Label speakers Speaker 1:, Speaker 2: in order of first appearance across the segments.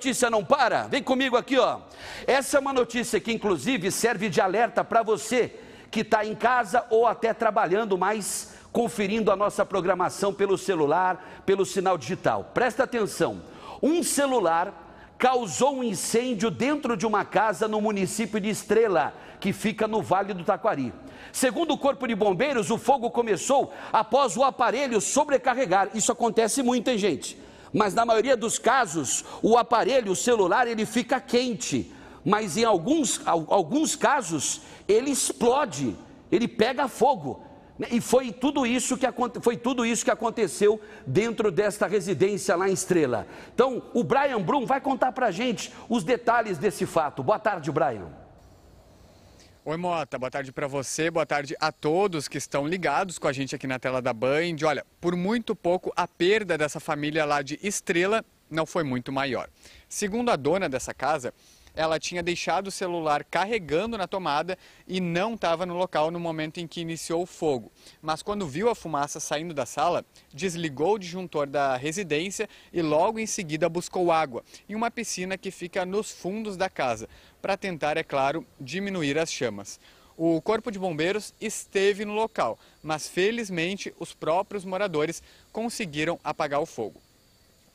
Speaker 1: notícia não para. Vem comigo aqui, ó. Essa é uma notícia que inclusive serve de alerta para você que está em casa ou até trabalhando, mas conferindo a nossa programação pelo celular, pelo sinal digital. Presta atenção. Um celular causou um incêndio dentro de uma casa no município de Estrela, que fica no Vale do Taquari. Segundo o Corpo de Bombeiros, o fogo começou após o aparelho sobrecarregar. Isso acontece muito, hein, gente? mas na maioria dos casos o aparelho, o celular, ele fica quente, mas em alguns, alguns casos ele explode, ele pega fogo. E foi tudo, isso que, foi tudo isso que aconteceu dentro desta residência lá em Estrela. Então, o Brian Brum vai contar para gente os detalhes desse fato. Boa tarde, Brian.
Speaker 2: Oi, Mota, boa tarde para você, boa tarde a todos que estão ligados com a gente aqui na tela da Band. Olha, por muito pouco a perda dessa família lá de Estrela não foi muito maior. Segundo a dona dessa casa, ela tinha deixado o celular carregando na tomada e não estava no local no momento em que iniciou o fogo. Mas quando viu a fumaça saindo da sala, desligou o disjuntor da residência e logo em seguida buscou água em uma piscina que fica nos fundos da casa, para tentar, é claro, diminuir as chamas. O Corpo de Bombeiros esteve no local, mas felizmente os próprios moradores conseguiram apagar o fogo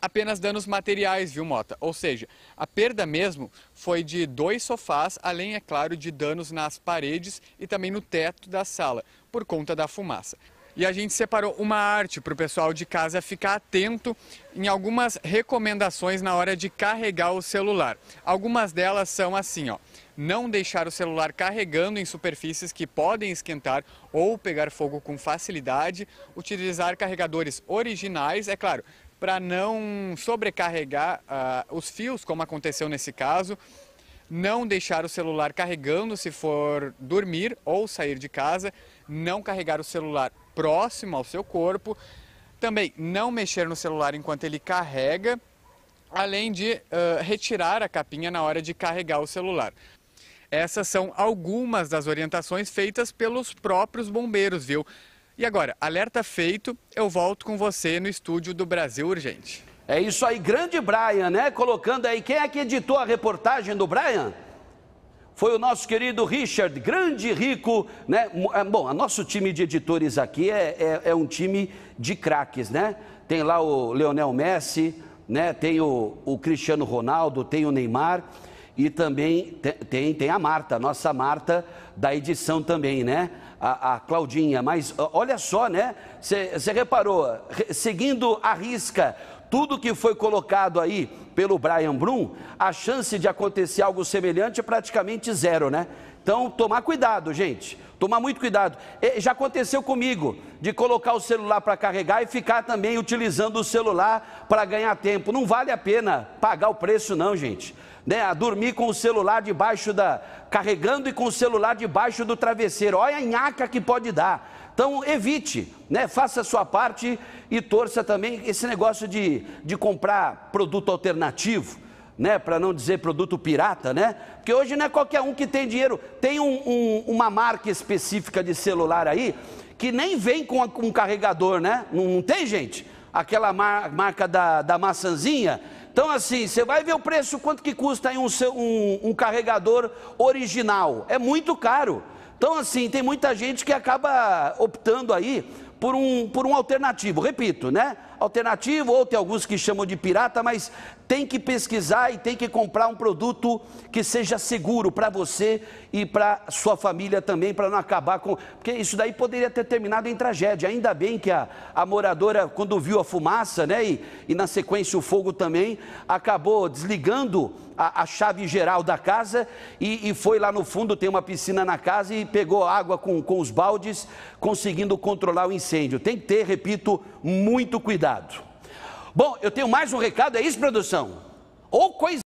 Speaker 2: apenas danos materiais, viu, Mota? Ou seja, a perda mesmo foi de dois sofás, além, é claro, de danos nas paredes e também no teto da sala, por conta da fumaça. E a gente separou uma arte para o pessoal de casa ficar atento em algumas recomendações na hora de carregar o celular. Algumas delas são assim, ó. Não deixar o celular carregando em superfícies que podem esquentar ou pegar fogo com facilidade. Utilizar carregadores originais, é claro, para não sobrecarregar uh, os fios, como aconteceu nesse caso. Não deixar o celular carregando se for dormir ou sair de casa. Não carregar o celular próximo ao seu corpo. Também não mexer no celular enquanto ele carrega, além de uh, retirar a capinha na hora de carregar o celular. Essas são algumas das orientações feitas pelos próprios bombeiros, viu? E agora, alerta feito, eu
Speaker 1: volto com você no estúdio do Brasil Urgente. É isso aí, grande Brian, né? Colocando aí, quem é que editou a reportagem do Brian? foi o nosso querido Richard, grande rico, né? É, bom, nosso time de editores aqui é, é, é um time de craques, né? Tem lá o Leonel Messi, né? Tem o, o Cristiano Ronaldo, tem o Neymar. E também tem, tem a Marta, nossa Marta da edição também, né? A, a Claudinha. Mas olha só, né? Você reparou, seguindo a risca tudo que foi colocado aí pelo Brian Brum, a chance de acontecer algo semelhante é praticamente zero, né? Então, tomar cuidado, gente. Tomar muito cuidado. Já aconteceu comigo de colocar o celular para carregar e ficar também utilizando o celular para ganhar tempo. Não vale a pena pagar o preço, não, gente. Né? A dormir com o celular debaixo da. carregando e com o celular debaixo do travesseiro. Olha a nhaca que pode dar. Então evite, né? faça a sua parte e torça também esse negócio de, de comprar produto alternativo né? Para não dizer produto pirata, né? Porque hoje não é qualquer um que tem dinheiro. Tem um, um, uma marca específica de celular aí que nem vem com, um carregador, né? Não, não tem, gente? Aquela mar, marca da, da maçãzinha. Então, assim, você vai ver o preço, quanto que custa aí um, um, um carregador original. É muito caro. Então, assim, tem muita gente que acaba optando aí por um, por um alternativo. Repito, né? alternativo, ou tem alguns que chamam de pirata, mas tem que pesquisar e tem que comprar um produto que seja seguro para você e para sua família também, para não acabar com. Porque isso daí poderia ter terminado em tragédia. Ainda bem que a, a moradora, quando viu a fumaça, né, e, e na sequência o fogo também, acabou desligando a, a chave geral da casa e, e, foi lá no fundo, tem uma piscina na casa e pegou água com, com os baldes, conseguindo controlar o incêndio. Tem que ter, repito, muito cuidado cuidado. Bom, eu tenho mais um recado, é isso, produção? Ou coisa.